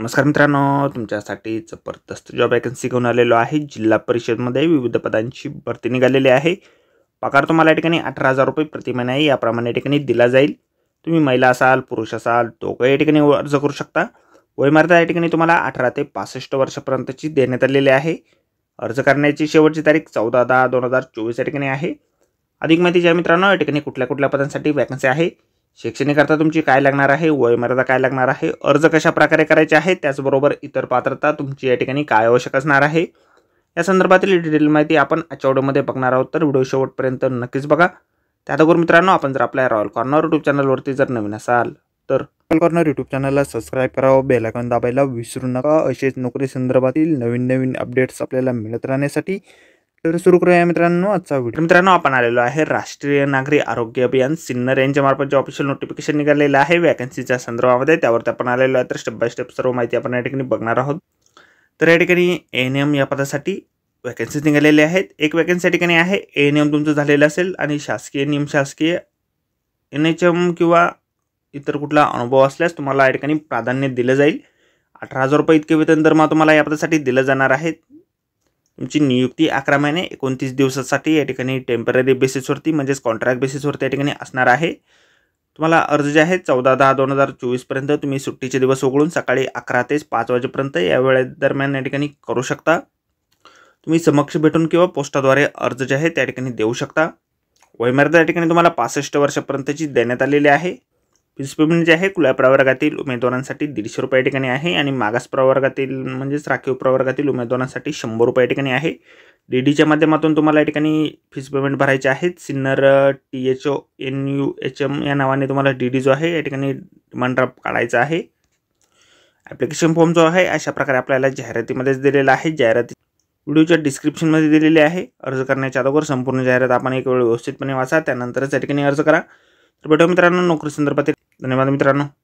नमस्कार मित्रांनो तुमच्यासाठी जबरदस्त जॉब वॅकन्सी घेऊन आलेलो आहे जिल्हा परिषदमध्ये विविध पदांची भरती निघालेली आहे पगार तुम्हाला या ठिकाणी अठरा हजार रुपये प्रति महिना याप्रमाणे या ठिकाणी दिला जाईल तुम्ही महिला असाल पुरुष असाल दोघं या ठिकाणी अर्ज करू शकता वयमर्यादा या ठिकाणी तुम्हाला अठरा ते पासष्ट वर्षापर्यंतची देण्यात आलेली आहे अर्ज करण्याची शेवटची तारीख चौदा दहा दोन हजार चोवीस या ठिकाणी आहे अधिक माहिती ज्या मित्रांनो या ठिकाणी कुठल्या कुठल्या पदांसाठी वॅकन्सी आहे शिक्षणाकरता तुमची काय लागणार आहे वयमर्यादा काय लागणार आहे अर्ज कशा प्रकारे करायचे आहे त्याचबरोबर इतर पात्रता तुमची या ठिकाणी काय आवश्यक असणार आहे या संदर्भातील डिटेल माहिती आपण आजच्या व्हिडिओमध्ये बघणार आहोत तर व्हिडिओ शेवटपर्यंत नक्कीच बघा त्या अगोदर मित्रांनो आपण जर आपल्या रॉयल कॉर्नर यूट्यूब चॅनलवरती जर नवीन असाल तर रॉयल कॉर्नर यूट्यूब चॅनलला सबस्क्राईब करावं बेलायकॉन दाबायला विसरू नका असेच नोकरी संदर्भातील नवीन नवीन अपडेट्स आपल्याला मिळत राहण्यासाठी तर सुरू करूया मित्रांनो आजचा व्हिडिओ मित्रांनो आपण आलेलो आहे राष्ट्रीय नागरी आरोग्य अभियान सिन्नर मार्फत जे ऑफिशियल नोटिफिकेशन निघालेलं आहे वॅकन्सीच्या संदर्भामध्ये त्यावरती आपण आलेलो आहे तर स्टेप बाय स्टेप सर्व माहिती आपण या ठिकाणी बघणार आहोत तर या ठिकाणी एन एम या पदासाठी वॅकन्सीज निघालेल्या आहेत एक वॅकन्सी या ठिकाणी आहे एन एम तुमचं झालेलं असेल आणि शासकीय निमशासकीय एन एच एम किंवा इतर कुठला अनुभव असल्यास तुम्हाला या ठिकाणी प्राधान्य दिलं जाईल अठरा हजार रुपये इतके वेतन दरम्यान तुम्हाला या पदासाठी दिलं जाणार आहे तुमची नियुक्ती अकरा महिने एकोणतीस दिवसासाठी या ठिकाणी टेम्पररी बेसिसवरती म्हणजेच कॉन्ट्रॅक्ट बेसिसवरती या ठिकाणी असणार आहे तुम्हाला अर्ज जे आहे चौदा दहा दोन हजार चोवीसपर्यंत तुम्ही सुट्टीचे दिवस उघडून सकाळी अकरा ते पाच वाजेपर्यंत या वेळेदरम्यान या ठिकाणी करू शकता तुम्ही समक्ष भेटून किंवा पोस्टाद्वारे अर्ज जे आहे त्या ठिकाणी देऊ शकता वयमर्यादा या ठिकाणी तुम्हाला पासष्ट वर्षापर्यंतची देण्यात आलेली आहे फीस पेमेंट म्हणजे जे आहे कुल्या प्रवर्गातील उमेदवारांसाठी दीडशे रुपये ठिकाणी आहे आणि मागास प्रवर्गातील म्हणजेच राखीव प्रवर्गातील उमेदवारांसाठी शंभर रुपये ठिकाणी आहे डी डीच्या माध्यमातून तुम्हाला या ठिकाणी फीस पेमेंट भरायचे आहेत Sinnar T H O N U H M या नावाने तुम्हाला डी डी जो आहे या ठिकाणी डिमांड ड्राफ्ट काढायचा आहे ॲप्लिकेशन फॉर्म जो आहे अशा प्रकारे आपल्याला जाहिरातीमध्येच दिलेला आहे जाहिराती व्हिडिओच्या डिस्क्रिप्शनमध्ये दिलेली आहे अर्ज करण्याच्या अगोदर संपूर्ण जाहिरात आपण एक वेळ व्यवस्थितपणे वाचा त्यानंतरच या ठिकाणी अर्ज करा तर भेटू मित्रांनो नोकरी संदर्भातील Donde me mandó mi